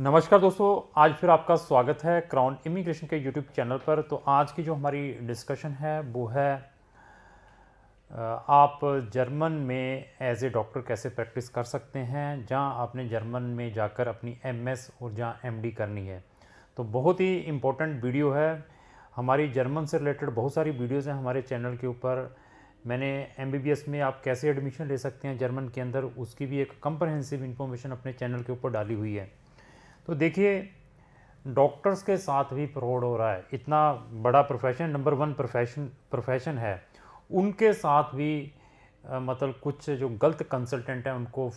नमस्कार दोस्तों आज फिर आपका स्वागत है क्राउन इमिग्रेशन के यूट्यूब चैनल पर तो आज की जो हमारी डिस्कशन है वो है आप जर्मन में एज ए डॉक्टर कैसे प्रैक्टिस कर सकते हैं जहां आपने जर्मन में जाकर अपनी एमएस और जहां एमडी करनी है तो बहुत ही इम्पोर्टेंट वीडियो है हमारी जर्मन से रिलेटेड बहुत सारी वीडियोज़ हैं हमारे चैनल के ऊपर मैंने एम में आप कैसे एडमिशन ले सकते हैं जर्मन के अंदर उसकी भी एक कंप्रहेंसिव इन्फॉर्मेशन अपने चैनल के ऊपर डाली हुई है तो देखिए डॉक्टर्स के साथ भी फ्रॉड हो रहा है इतना बड़ा profession number one profession profession है उनके साथ भी मतलब कुछ जो गलत कंसल्टेंट हैं उनको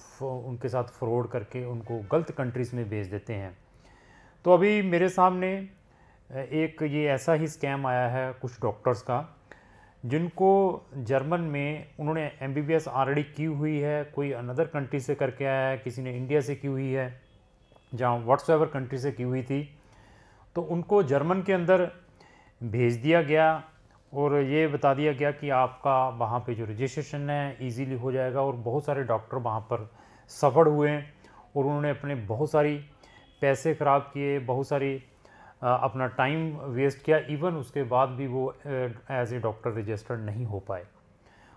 उनके साथ फ्रॉड करके उनको गलत कंट्रीज़ में भेज देते हैं तो अभी मेरे सामने एक ये ऐसा ही स्कैम आया है कुछ डॉक्टर्स का जिनको जर्मन में उन्होंने M B B S already की हुई है कोई अनदर कंट्री से करके आया है किसी ने इंडिया से की हुई है जहाँ व्हाट्स एवर कंट्री से की हुई थी तो उनको जर्मन के अंदर भेज दिया गया और ये बता दिया गया कि आपका वहाँ पे जो रजिस्ट्रेशन है इजीली हो जाएगा और बहुत सारे डॉक्टर वहाँ पर सफल हुए और उन्होंने अपने बहुत सारी पैसे ख़राब किए बहुत सारी अपना टाइम वेस्ट किया इवन उसके बाद भी वो एज ए डॉक्टर रजिस्टर्ड नहीं हो पाए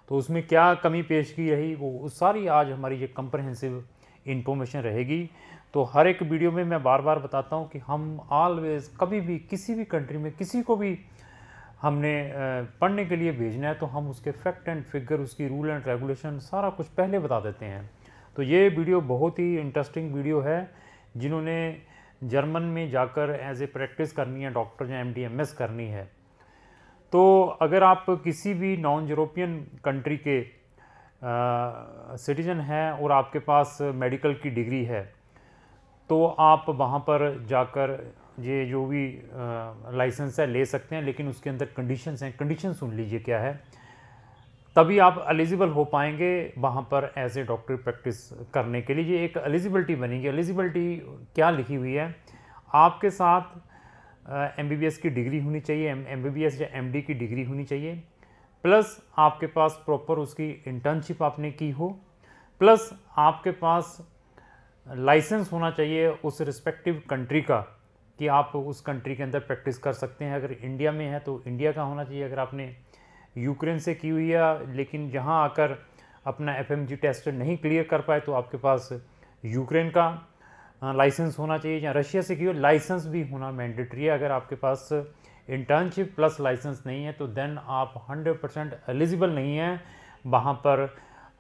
तो उसमें क्या कमी पेश की रही वो सारी आज हमारी ये कंप्रहेंसिव इन्फॉर्मेशन रहेगी तो हर एक वीडियो में मैं बार बार बताता हूँ कि हम ऑलवेज़ कभी भी किसी भी कंट्री में किसी को भी हमने पढ़ने के लिए भेजना है तो हम उसके फैक्ट एंड फिगर उसकी रूल एंड रेगुलेशन सारा कुछ पहले बता देते हैं तो ये वीडियो बहुत ही इंटरेस्टिंग वीडियो है जिन्होंने जर्मन में जाकर एज ए प्रैक्टिस करनी है डॉक्टर या एम एम एस करनी है तो अगर आप किसी भी नॉन यूरोपियन कंट्री के सिटीज़न हैं और आपके पास मेडिकल की डिग्री है तो आप वहाँ पर जाकर ये जो भी लाइसेंस है ले सकते हैं लेकिन उसके अंदर कंडीशंस हैं कंडीशन सुन लीजिए क्या है तभी आप एलिजिबल हो पाएंगे वहाँ पर एज ए डॉक्टरी प्रैक्टिस करने के लिए ये एक एलिजिबिलिटी बनेगी एलिजिबिलिटी क्या लिखी हुई है आपके साथ एम बी बी एस की डिग्री होनी चाहिए एम बी बी एस या एम डी की डिग्री होनी चाहिए प्लस आपके पास प्रॉपर उसकी इंटर्नशिप आपने की हो प्लस आपके पास लाइसेंस होना चाहिए उस रिस्पेक्टिव कंट्री का कि आप उस कंट्री के अंदर प्रैक्टिस कर सकते हैं अगर इंडिया में है तो इंडिया का होना चाहिए अगर आपने यूक्रेन से की हुई है लेकिन जहाँ आकर अपना एफ टेस्ट नहीं क्लियर कर पाए तो आपके पास यूक्रेन का लाइसेंस होना चाहिए या रशिया से की हुई लाइसेंस भी होना मैंडेटरी है अगर आपके पास इंटर्नशिप प्लस लाइसेंस नहीं है तो देन आप हंड्रेड परसेंट एलिजिबल नहीं हैं वहाँ पर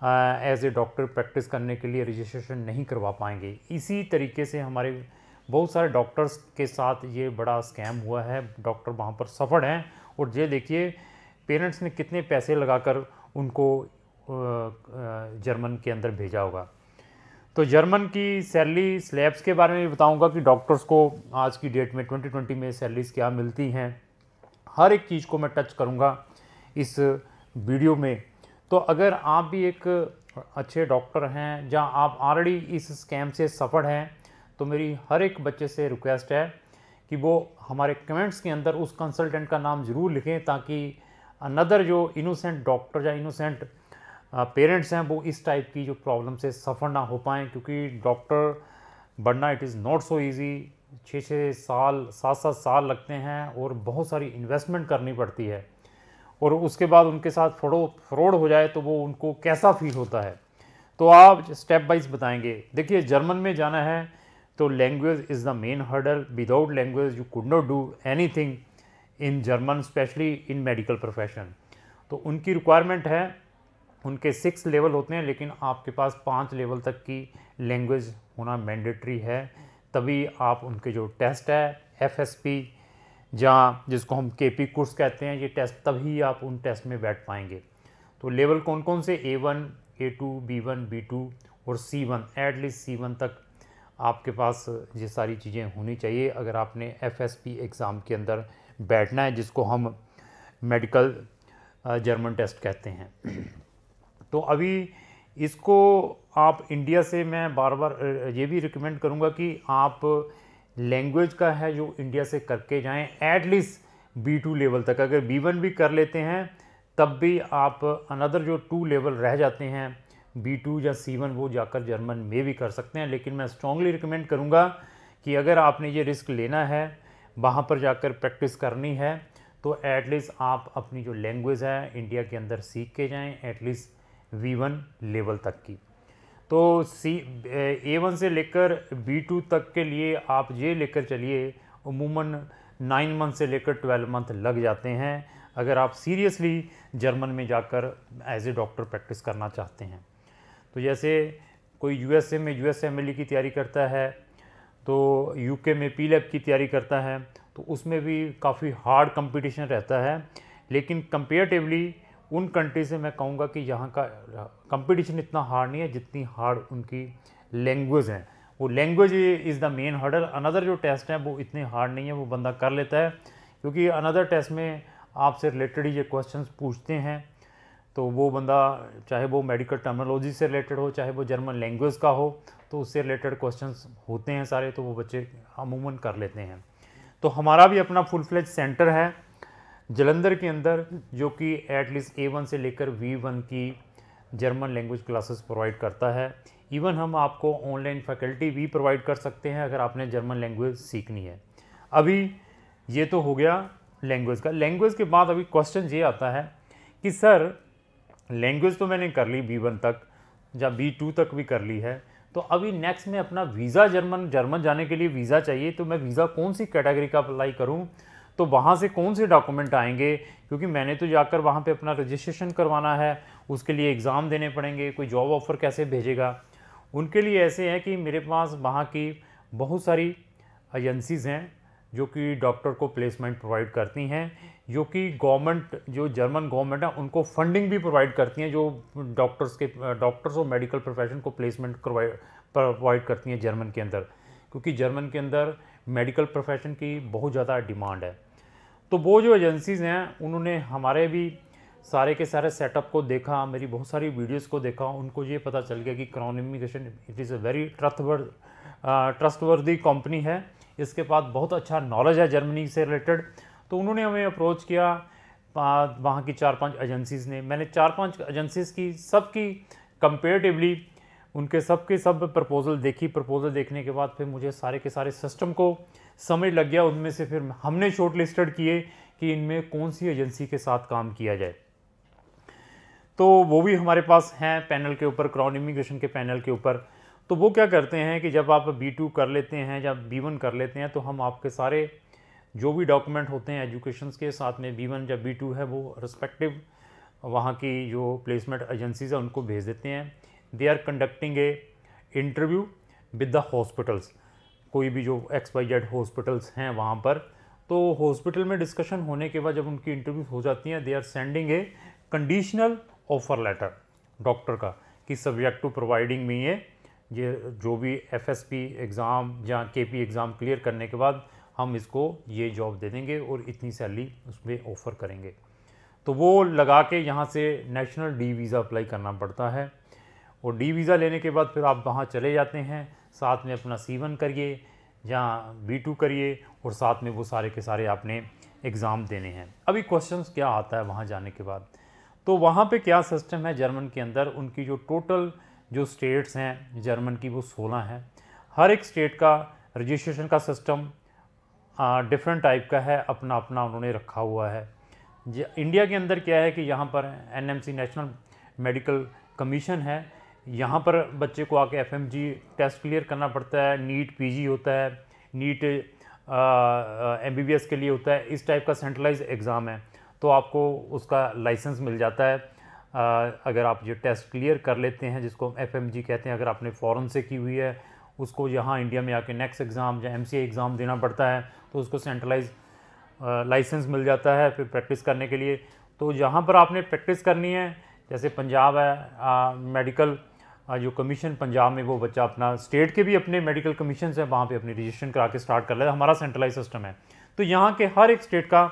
एज ए डॉक्टर प्रैक्टिस करने के लिए रजिस्ट्रेशन नहीं करवा पाएंगे इसी तरीके से हमारे बहुत सारे डॉक्टर्स के साथ ये बड़ा स्कैम हुआ है डॉक्टर वहाँ पर सफल हैं और ये देखिए पेरेंट्स ने कितने पैसे लगाकर उनको जर्मन uh, uh, के अंदर भेजा होगा तो जर्मन की सैलरी स्लैब्स के बारे में भी बताऊँगा कि डॉक्टर्स को आज की डेट में 2020 में सैलरीज क्या मिलती हैं हर एक चीज़ को मैं टच करूँगा इस वीडियो में तो अगर आप भी एक अच्छे डॉक्टर हैं या आप ऑलरेडी इस स्कैम से सफर हैं तो मेरी हर एक बच्चे से रिक्वेस्ट है कि वो हमारे कमेंट्स के अंदर उस कंसल्टेंट का नाम ज़रूर लिखें ताकि अनदर जो इनोसेंट डॉक्टर या इनोसेंट पेरेंट्स हैं वो इस टाइप की जो प्रॉब्लम से सफ़र ना हो पाएँ क्योंकि डॉक्टर बनना it is not so easy छः छः साल सात सात साल लगते हैं और बहुत सारी इन्वेस्टमेंट करनी पड़ती है और उसके बाद उनके साथ फ्रॉड फ्रॉड हो जाए तो वो उनको कैसा फील होता है तो आप स्टेप बाइज बताएंगे देखिए जर्मन में जाना है तो language is the main hurdle without language you could not do anything in German specially in medical profession तो उनकी रिक्वायरमेंट है उनके सिक्स लेवल होते हैं लेकिन आपके पास पाँच लेवल तक की लैंग्वेज होना मैंडेटरी है तभी आप उनके जो टेस्ट है एफ एस पी जहाँ जिसको हम के पी कोर्स कहते हैं ये टेस्ट तभी आप उन टेस्ट में बैठ पाएंगे तो लेवल कौन कौन से A one A two B one B two और C one at least C one तक आपके पास ये सारी चीज़ें होनी चाहिए अगर आपने एफ एस पी एग्ज़ाम के अंदर बैठना है जिसको हम मेडिकल जर्मन टेस्ट कहते हैं तो अभी इसको आप इंडिया से मैं बार बार ये भी रिकमेंड करूँगा कि आप लैंग्वेज का है जो इंडिया से करके जाएँ एटलीस्ट बी टू लेवल तक अगर बी वन भी कर लेते हैं तब भी आप अनदर जो टू लेवल रह जाते हैं बी टू या सी वन वो जाकर जर्मन में भी कर सकते हैं लेकिन मैं स्ट्रांगली रिकमेंड करूँगा कि अगर आपने ये रिस्क लेना है वहाँ पर जाकर प्रैक्टिस करनी है तो एटलीस्ट आप अपनी जो लैंग्वेज है इंडिया के अंदर सीख के जाएँ एटलीस्ट वी वन लेवल तक की तो सी ए वन से लेकर बी टू तक के लिए आप ये लेकर चलिए उमूमन नाइन मंथ से लेकर ट्वेल्व मंथ लग जाते हैं अगर आप सीरियसली जर्मन में जाकर एज ए डॉक्टर प्रैक्टिस करना चाहते हैं तो जैसे कोई यूएसए में यूएस एम e की तैयारी करता है तो यूके में पी लैब की तैयारी करता है तो उसमें भी काफ़ी हार्ड कंपटीशन रहता है लेकिन कंपेरेटिवली उन कंट्री से मैं कहूँगा कि यहाँ का कंपटीशन इतना हार्ड नहीं है जितनी हार्ड उनकी लैंग्वेज है वो language is the main hurdle another जो टेस्ट है वो इतने हार्ड नहीं है वो बंदा कर लेता है क्योंकि अनदर टेस्ट में आपसे रिलेटेड ये क्वेश्चंस पूछते हैं तो वो बंदा चाहे वो मेडिकल टर्मोलॉजी से रिलेटेड हो चाहे वो जर्मन लैंग्वेज का हो तो उससे रिलेटेड क्वेश्चंस होते हैं सारे तो वो बच्चे अमूमन कर लेते हैं तो हमारा भी अपना फुल फ्लेज सेंटर है जलंधर के अंदर जो कि एटलीस्ट ए वन से लेकर वी वन की जर्मन लैंग्वेज क्लासेस प्रोवाइड करता है इवन हम आपको ऑनलाइन फैकल्टी भी प्रोवाइड कर सकते हैं अगर आपने जर्मन लैंग्वेज सीखनी है अभी ये तो हो गया लैंग्वेज का लैंग्वेज के बाद अभी क्वेश्चन ये आता है कि सर लैंग्वेज तो मैंने कर ली बी वन तक या बी टू तक भी कर ली है तो अभी नेक्स्ट में अपना वीज़ा जर्मन जर्मन जाने के लिए वीज़ा चाहिए तो मैं वीज़ा कौन सी कैटेगरी का अप्लाई करूँ तो वहाँ से कौन से डॉक्यूमेंट आएंगे क्योंकि मैंने तो जाकर वहाँ पे अपना रजिस्ट्रेशन करवाना है उसके लिए एग्ज़ाम देने पड़ेंगे कोई जॉब ऑफ़र कैसे भेजेगा उनके लिए ऐसे है कि मेरे पास वहाँ की बहुत सारी एजेंसीज़ हैं जो कि डॉक्टर को प्लेसमेंट प्रोवाइड करती हैं जो कि गवर्नमेंट जो जर्मन गवर्नमेंट है उनको फंडिंग भी प्रोवाइड करती हैं जो डॉक्टर्स के डॉक्टर्स और मेडिकल प्रोफेशन को प्लेसमेंट प्रोवाइड करती हैं जर्मन के अंदर क्योंकि जर्मन के अंदर मेडिकल प्रोफेशन की बहुत ज़्यादा डिमांड है तो वो जो एजेंसीज़ हैं उन्होंने हमारे भी सारे के सारे सेटअप को देखा मेरी बहुत सारी वीडियोस को देखा उनको ये पता चल गया कि Crown Immigration it is a very trustworthy trustworthy company है इसके पास बहुत अच्छा नॉलेज है जर्मनी से रिलेटेड तो उन्होंने हमें अप्रोच किया वहाँ की चार पांच एजेंसीज़ ने मैंने चार पांच एजेंसीज़ की सबकी कंपेरेटिवली उनके सबके सब प्रपोज़ल देखी प्रपोज़ल देखने के बाद फिर मुझे सारे के सारे सिस्टम को समय लग गया उनमें से फिर हमने शॉर्ट लिस्टेड किए कि इनमें कौन सी एजेंसी के साथ काम किया जाए तो वो भी हमारे पास हैं पैनल के ऊपर क्राउन इमिग्रेशन के पैनल के ऊपर तो वो क्या करते हैं कि जब आप बी टू कर लेते हैं जब बी वन कर लेते हैं तो हम आपके सारे जो भी डॉक्यूमेंट होते हैं एजुकेशन के साथ में बी वन या बी टू है वो रिस्पेक्टिव वहाँ की जो प्लेसमेंट एजेंसीज़ हैं उनको भेज देते हैं they are conducting a interview with the hospitals कोई भी जो एक्स वाई जेड हॉस्पिटल्स हैं वहाँ पर तो हॉस्पिटल में डिस्कशन होने के बाद जब उनकी इंटरव्यू हो जाती हैं they are sending a conditional offer letter doctor का कि subject to providing me a ये जो भी एफ एस पी एग्ज़ाम या के पी एग्ज़ाम क्लियर करने के बाद हम इसको ये जॉब दे देंगे और इतनी सैलरी उसमें ऑफ़र करेंगे तो वो लगा के यहाँ से नेशनल डी वीज़ा अप्लाई करना पड़ता है और डी वीज़ा लेने के बाद फिर आप वहाँ चले जाते हैं साथ में अपना सी वन करिए या बी टू करिए और साथ में वो सारे के सारे आपने एग्ज़ाम देने हैं अभी क्वेश्चंस क्या आता है वहाँ जाने के बाद तो वहाँ पे क्या सिस्टम है जर्मन के अंदर उनकी जो टोटल जो स्टेट्स हैं जर्मन की वो सोलह हैं हर एक स्टेट का रजिस्ट्रेशन का सिस्टम डिफरेंट टाइप का है अपना अपना उन्होंने रखा हुआ है इंडिया के अंदर क्या है कि यहाँ पर एनएमसी नेशनल मेडिकल कमीशन है यहाँ पर बच्चे को आके एफ टेस्ट क्लियर करना पड़ता है नीट पीजी होता है नीट एम बी के लिए होता है इस टाइप का सेंट्रलाइज एग्ज़ाम है तो आपको उसका लाइसेंस मिल जाता है आ, अगर आप जो टेस्ट क्लियर कर लेते हैं जिसको हम एफ कहते हैं अगर आपने फ़ौरन से की हुई है उसको यहाँ इंडिया में आके नेक्स्ट एग्ज़ाम या एम एग्ज़ाम देना पड़ता है तो उसको सेंट्रलाइज लाइसेंस मिल जाता है फिर प्रैक्टिस करने के लिए तो यहाँ पर आपने प्रैक्टिस करनी है जैसे पंजाब है आ, मेडिकल जो कमीशन पंजाब में वो बच्चा अपना स्टेट के भी अपने मेडिकल कमीशन हैं वहाँ पे अपनी रजिस्ट्रेशन करा के स्टार्ट कर लेता है हमारा सेंट्रलाइज सिस्टम है तो यहाँ के हर एक स्टेट का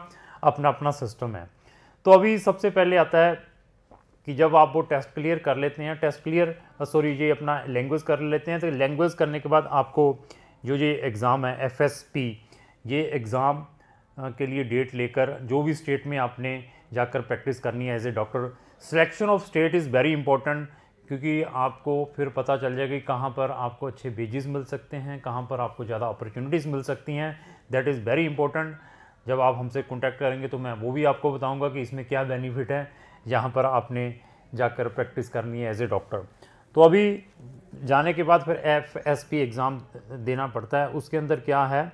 अपना अपना सिस्टम है तो अभी सबसे पहले आता है कि जब आप वो टेस्ट क्लियर कर लेते हैं टेस्ट क्लियर सॉरी ये अपना लैंग्वेज कर लेते हैं तो लैंग्वेज करने के बाद आपको जो ये एग्ज़ाम है एफ ये एग्ज़ाम के लिए डेट लेकर जो भी स्टेट में आपने जाकर प्रैक्टिस करनी है as a doctor selection of state is very important क्योंकि आपको फिर पता चल जाएगा कि कहाँ पर आपको अच्छे बेजेस मिल सकते हैं कहाँ पर आपको ज़्यादा अपॉर्चुनिटीज़ मिल सकती हैं दैट इज़ वेरी इंपॉर्टेंट जब आप हमसे कॉन्टैक्ट करेंगे तो मैं वो भी आपको बताऊँगा कि इसमें क्या बेनिफिट है जहाँ पर आपने जाकर प्रैक्टिस करनी है एज ए डॉक्टर तो अभी जाने के बाद फिर एफ एस पी एग्ज़ाम देना पड़ता है उसके अंदर क्या है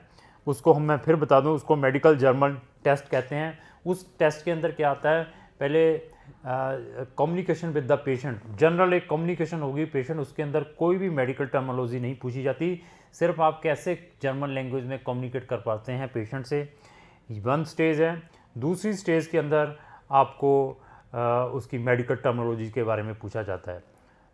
उसको हम मैं फिर बता दूँ उसको मेडिकल जर्नल टेस्ट कहते हैं उस टेस्ट के अंदर क्या आता है पहले communication with the patient general एक कम्युनिकेशन होगी पेशेंट उसके अंदर कोई भी मेडिकल टर्मोलॉजी नहीं पूछी जाती सिर्फ आप कैसे जर्मन लैंग्वेज में कम्युनिकेट कर पाते हैं पेशेंट से वन स्टेज है दूसरी स्टेज के अंदर आपको आ, उसकी मेडिकल टर्मोलॉजी के बारे में पूछा जाता है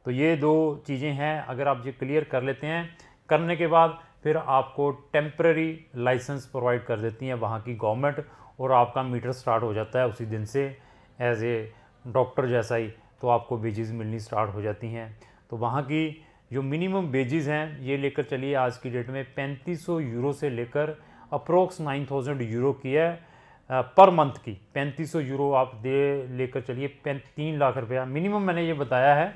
तो ये दो चीज़ें हैं अगर आप ये क्लियर कर लेते हैं करने के बाद फिर आपको टेम्प्रेरी लाइसेंस प्रोवाइड कर देती हैं वहाँ की गवर्नमेंट और आपका मीटर स्टार्ट हो जाता है उसी दिन से एज ए डॉक्टर जैसा ही तो आपको बेजेज़ मिलनी स्टार्ट हो जाती हैं तो वहाँ की जो मिनिमम बेजेज़ हैं ये लेकर चलिए आज की डेट में 3500 यूरो से लेकर अप्रोक्स 9000 यूरो की है पर मंथ की 3500 यूरो आप दे लेकर चलिए तीन लाख रुपया मिनिमम मैंने ये बताया है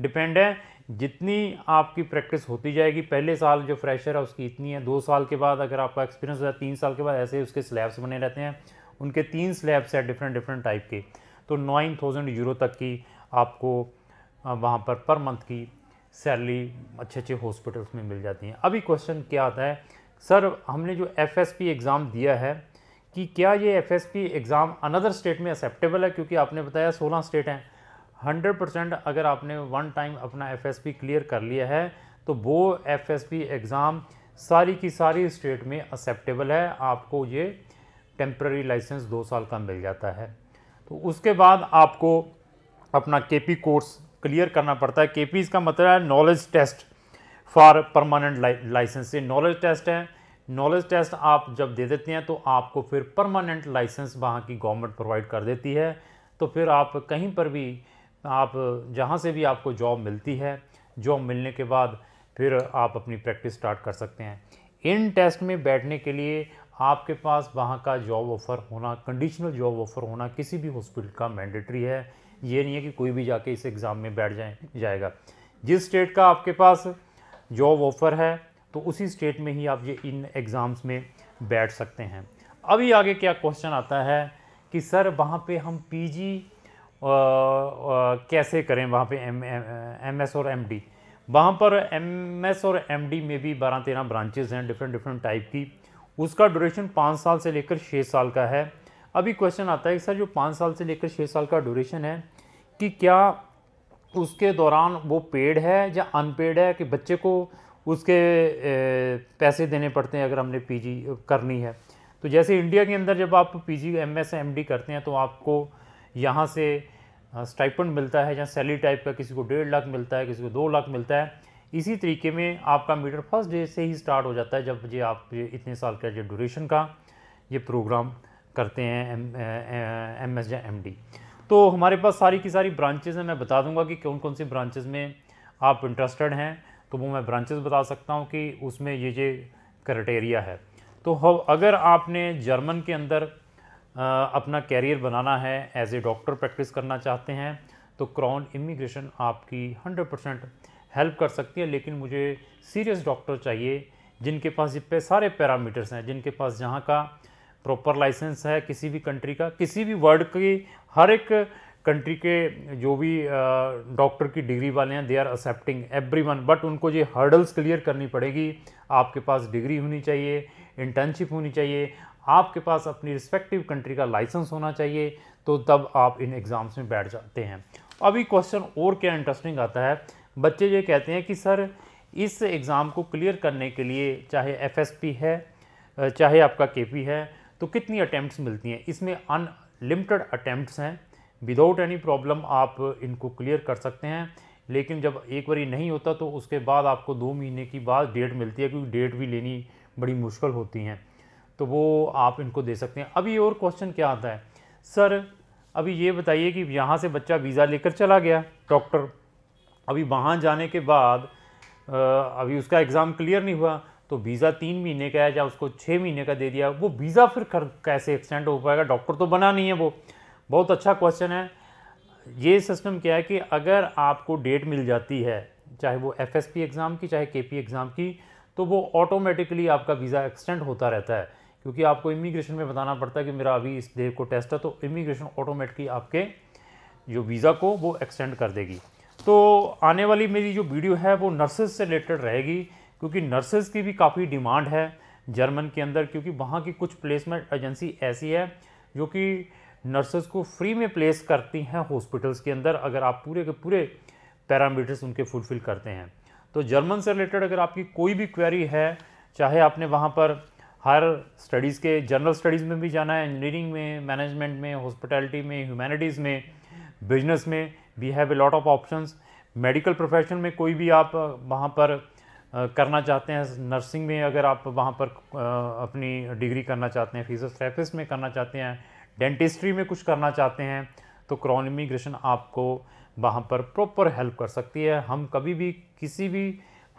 डिपेंड है जितनी आपकी प्रैक्टिस होती जाएगी पहले साल जो फ्रेशर है उसकी इतनी है दो साल के बाद अगर आपका एक्सपीरियंस हो जाए तीन साल के बाद ऐसे उसके स्लैब्स बने रहते हैं उनके तीन स्लैब्स हैं डिफरेंट डिफरेंट टाइप के तो नाइन थाउजेंड यूरो तक की आपको वहाँ पर पर मंथ की सैलरी अच्छे अच्छे हॉस्पिटल्स में मिल जाती हैं अभी क्वेश्चन क्या आता है सर हमने जो एफ एग्ज़ाम दिया है कि क्या ये एफ एग्ज़ाम अनदर स्टेट में एक्सेप्टेबल है क्योंकि आपने बताया सोलह स्टेट हैं हंड्रेड परसेंट अगर आपने वन टाइम अपना एफ क्लियर कर लिया है तो वो एफ एग्ज़ाम सारी की सारी स्टेट में एक्सेप्टेबल है आपको ये टेम्प्ररी लाइसेंस दो साल का मिल जाता है तो उसके बाद आपको अपना के कोर्स क्लियर करना पड़ता है के पी इसका मतलब है knowledge test for permanent license ये नॉलेज टेस्ट है नॉलेज टेस्ट आप जब दे देते हैं तो आपको फिर परमानेंट लाइसेंस वहाँ की गवर्नमेंट प्रोवाइड कर देती है तो फिर आप कहीं पर भी आप जहाँ से भी आपको जॉब मिलती है जॉब मिलने के बाद फिर आप अपनी प्रैक्टिस स्टार्ट कर सकते हैं इन टेस्ट में बैठने के लिए आपके पास वहाँ का जॉब ऑफ़र होना कंडीशनल जॉब ऑफ़र होना किसी भी हॉस्पिटल का मैंडेटरी है ये नहीं है कि कोई भी जाके इस एग्ज़ाम में बैठ जाए जाएगा जिस स्टेट का आपके पास जॉब ऑफ़र है तो उसी स्टेट में ही आप ये इन एग्ज़ाम्स में बैठ सकते हैं अभी आगे क्या क्वेश्चन आता है कि सर वहाँ पे हम पीजी कैसे करें वहाँ पे एम एम एस और एमडी वहाँ पर एमएस और एमडी में भी बारह तेरह ब्रांचेज़ हैं डिफरेंट डिफरेंट टाइप की उसका ड्यूरेशन पाँच साल से लेकर छः साल का है अभी क्वेश्चन आता है कि सर जो पाँच साल से लेकर छः साल का ड्यूरेशन है कि क्या उसके दौरान वो पेड है या अनपेड है कि बच्चे को उसके पैसे देने पड़ते हैं अगर हमने पीजी करनी है तो जैसे इंडिया के अंदर जब आप पीजी एमएस एमडी करते हैं तो आपको यहाँ से स्टाइपेंड मिलता है या सैलरी टाइप का किसी को डेढ़ लाख मिलता है किसी को दो लाख मिलता है इसी तरीके में आपका मीटर फर्स्ट डे से ही स्टार्ट हो जाता है जब ये आप इतने साल का जो ड्यूरेशन का ये प्रोग्राम करते हैं एम एस या एम डी तो हमारे पास सारी की सारी ब्रांचेज़ हैं मैं बता दूंगा कि कौन कौन सी ब्रांचेज़ में आप इंटरेस्टेड हैं तो वो मैं ब्रांचेज़ बता सकता हूँ कि उसमें ये ये क्राइटेरिया है तो अगर आपने जर्मन के अंदर अपना कैरियर बनाना है एज ए डॉक्टर प्रैक्टिस करना चाहते हैं तो क्राउन इमिग्रेशन आपकी हंड्रेड परसेंट हेल्प कर सकती है लेकिन मुझे सीरियस डॉक्टर चाहिए जिनके पास ये पे सारे पैरामीटर्स हैं जिनके पास जहाँ का प्रॉपर लाइसेंस है किसी भी कंट्री का किसी भी वर्ल्ड की हर एक कंट्री के जो भी डॉक्टर की डिग्री वाले हैं they are accepting everyone but उनको ये हर्डल्स क्लियर करनी पड़ेगी आपके पास डिग्री होनी चाहिए इंटर्नशिप होनी चाहिए आपके पास अपनी रिस्पेक्टिव कंट्री का लाइसेंस होना चाहिए तो तब आप इन एग्ज़ाम्स में बैठ जाते हैं अभी क्वेश्चन और क्या इंटरेस्टिंग आता है बच्चे ये कहते हैं कि सर इस एग्ज़ाम को क्लियर करने के लिए चाहे एफएसपी है चाहे आपका केपी है तो कितनी अटैम्प्ट मिलती हैं इसमें अनलिमिटेड अटैम्प्ट हैं विदाउट एनी प्रॉब्लम आप इनको क्लियर कर सकते हैं लेकिन जब एक बारी नहीं होता तो उसके बाद आपको दो महीने की बाद डेट मिलती है क्योंकि डेट भी लेनी बड़ी मुश्किल होती हैं तो वो आप इनको दे सकते हैं अभी और क्वेश्चन क्या आता है सर अभी ये बताइए कि यहाँ से बच्चा वीज़ा लेकर चला गया डॉक्टर अभी वहाँ जाने के बाद अभी उसका एग्ज़ाम क्लियर नहीं हुआ तो वीज़ा तीन महीने का है या उसको छः महीने का दे दिया वो वीज़ा फिर कैसे एक्सटेंड हो पाएगा डॉक्टर तो बना नहीं है वो बहुत अच्छा क्वेश्चन है ये सिस्टम क्या है कि अगर आपको डेट मिल जाती है चाहे वो एफ एग्ज़ाम की चाहे के एग्ज़ाम की तो वो ऑटोमेटिकली आपका वीज़ा एक्सटेंड होता रहता है क्योंकि आपको इमिग्रेशन में बताना पड़ता है कि मेरा अभी इस डेट को टेस्ट है तो इमिग्रेशन ऑटोमेटिकली आपके जो वीज़ा को वो एक्सटेंड कर देगी तो आने वाली मेरी जो वीडियो है वो नर्सेज से रिलेटेड रहेगी क्योंकि नर्सेज की भी काफ़ी डिमांड है जर्मन के अंदर क्योंकि वहाँ की कुछ प्लेसमेंट एजेंसी ऐसी है जो कि नर्सेज को फ्री में प्लेस करती हैं हॉस्पिटल्स के अंदर अगर आप पूरे के पूरे पैरामीटर्स उनके फुलफ़िल करते हैं तो जर्मन से रिलेटेड अगर आपकी कोई भी क्वेरी है चाहे आपने वहाँ पर हर स्टडीज़ के जनरल स्टडीज़ में भी जाना है इंजीनियरिंग में मैनेजमेंट में हॉस्पिटैलिटी में ह्यूमैनिटीज़ में बिजनेस में we have a lot of options medical profession में कोई भी आप वहाँ पर करना चाहते हैं नर्सिंग में अगर आप वहाँ पर अपनी डिग्री करना चाहते हैं फिजियोथेरेपिस्ट में करना चाहते हैं डेंटिस्ट्री में कुछ करना चाहते हैं तो क्रॉन इमिग्रेशन आपको वहाँ पर प्रॉपर हेल्प कर सकती है हम कभी भी किसी भी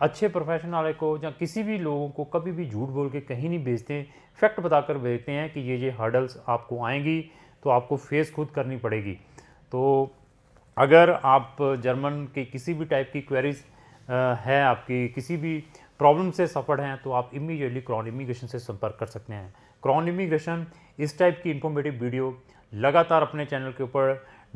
अच्छे प्रोफेशन वाले को या किसी भी लोगों को कभी भी झूठ बोल के कहीं नहीं भेजते फैक्ट बताकर भेजते हैं कि ये ये हर्डल्स आपको आएंगी तो आपको फेस खुद करनी पड़ेगी तो अगर आप जर्मन के किसी भी टाइप की क्वेरीज है आपकी किसी भी प्रॉब्लम से सफर हैं तो आप इमीडिएटली क्रॉन इमिग्रेशन से संपर्क कर सकते हैं क्रॉन इमिग्रेशन इस टाइप की इन्फॉर्मेटिव वीडियो लगातार अपने चैनल के ऊपर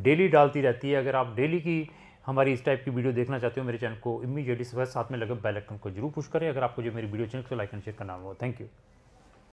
डेली डालती रहती है अगर आप डेली की हमारी इस टाइप की वीडियो देखना चाहते हो मेरे चैनल को इमीजिएटली इमीडिएटली साथ में लगे बैलकन को जरूर पुश करें अगर आपको जो मेरी वीडियो चैनल को लाइक एंड शेयर करना हो थैंक यू